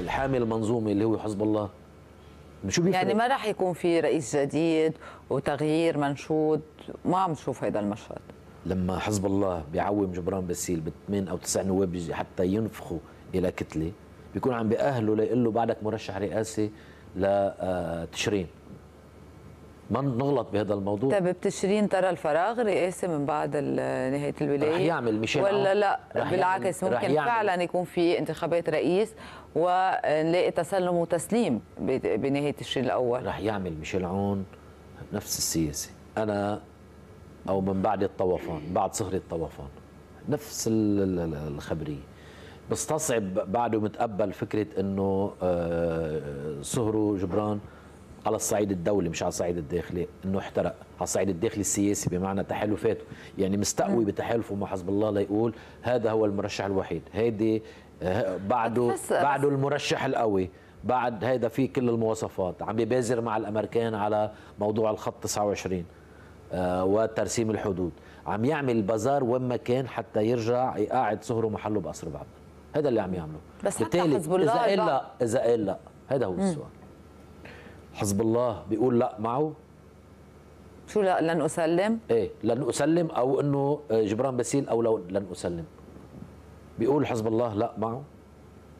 الحامل المنظومي اللي هو حزب الله شو بيفرق؟ يعني ما راح يكون في رئيس جديد وتغيير منشود ما عم نشوف هذا المشهد لما حزب الله بيعوم جبران باسيل بثمان او تسع نواب حتى ينفخوا الى كتله بيكون عم بأهله ليقول له بعدك مرشح رئاسي لتشرين ما نغلط بهذا الموضوع طيب بتشرين ترى الفراغ رئاسي من بعد نهايه الولايه رح يعمل ميشيل ولا لا بالعكس يعمل. ممكن فعلا يكون في انتخابات رئيس ونلاقي تسلم وتسليم بنهايه تشرين الاول رح يعمل ميشيل عون نفس السياسه انا او من بعد الطوفان بعد صهر الطوفان نفس الخبريه بستصعب بعده متقبل فكره انه آه، صهره جبران على الصعيد الدولي مش على الصعيد الداخلي انه احترق على الصعيد الداخلي السياسي بمعنى تحالفاته يعني مستقوي بتحالفه مع حزب الله ليقول هذا هو المرشح الوحيد هيدي آه، بعده بعده المرشح القوي بعد هيدا في كل المواصفات عم بيبازر مع الامريكان على موضوع الخط 29 آه وترسيم الحدود عم يعمل بازار وين ما كان حتى يرجع يقعد صهره محله بقصر بعد هذا اللي عم يعمله بس حتى حزب الله اذا قال لا اذا قال لا هذا هو السؤال حزب الله بيقول لا معه شو لا لن اسلم؟ ايه لن اسلم او انه آه، جبران باسيل او لو لن اسلم بيقول حزب الله لا معه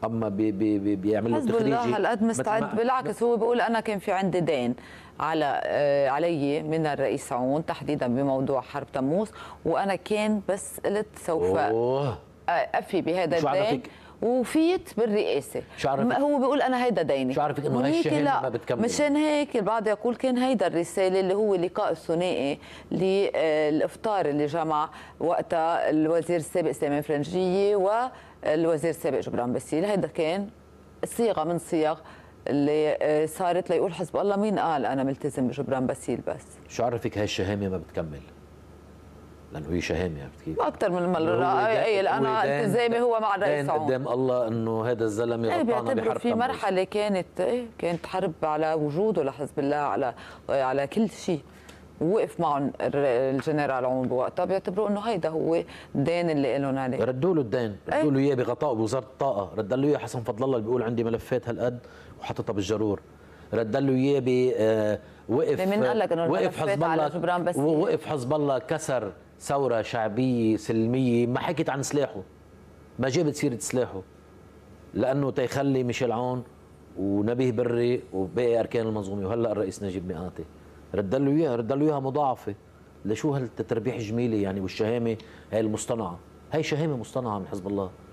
اما بي بي بيعملوا حزب تخريجي الله هالقد مستعد بالعكس هو بيقول انا كان في عندي دين على آه، علي من الرئيس عون تحديدا بموضوع حرب تموز وانا كان بس قلت سوف أوه. افي بهذا الدين وفيت بالرئاسه شو عرفك هو بيقول انا هيدا ديني شو عرفك انه هالشهاده ما بتكمل مشان هيك البعض يقول كان هيدا الرساله اللي هو اللقاء الثنائي للافطار آه، اللي جمع وقتها الوزير السابق سامي فرنجيه والوزير السابق جبران باسيل هيدا كان صيغه من صيغ اللي آه، صارت ليقول حزب الله مين قال انا ملتزم بجبران باسيل بس شو عرفك هالشهامه ما بتكمل لانه هي شهامه عرفت كيف؟ اكثر من المره آه، اي إيه، انا التزامي هو مع الرئيس عون قدام الله انه هذا الزلمه ايه بيعتبروا في مرحله كانت ايه كانت حرب على وجوده لحزب الله على على كل شيء وقف معهم الجنرال عون بوقتها بيعتبروا انه هيدا هو الدين اللي لهم عليه ردوا له الدين إيه. ردوا له اياه بغطاء بوزاره الطاقه رد له اياه حسن فضل الله اللي بيقول عندي ملفات هالقد وحطتها بالجرور رد له اياه ب آه، وقف مين قال لك انه وقف حزب الله جبران بس وقف حزب الله كسر ثورة شعبية سلمية ما حكيت عن سلاحه ما جابت سيرة سلاحه لأنه تيخلي ميشيل عون ونبيه بري وباقي أركان المنظومة وهلأ الرئيس نجيب ميقاتي رد له إياها رد له إياها مضاعفة لشو هالتربيح الجميلة يعني والشهامة هاي المصطنعة هاي شهامة مصطنعة من حزب الله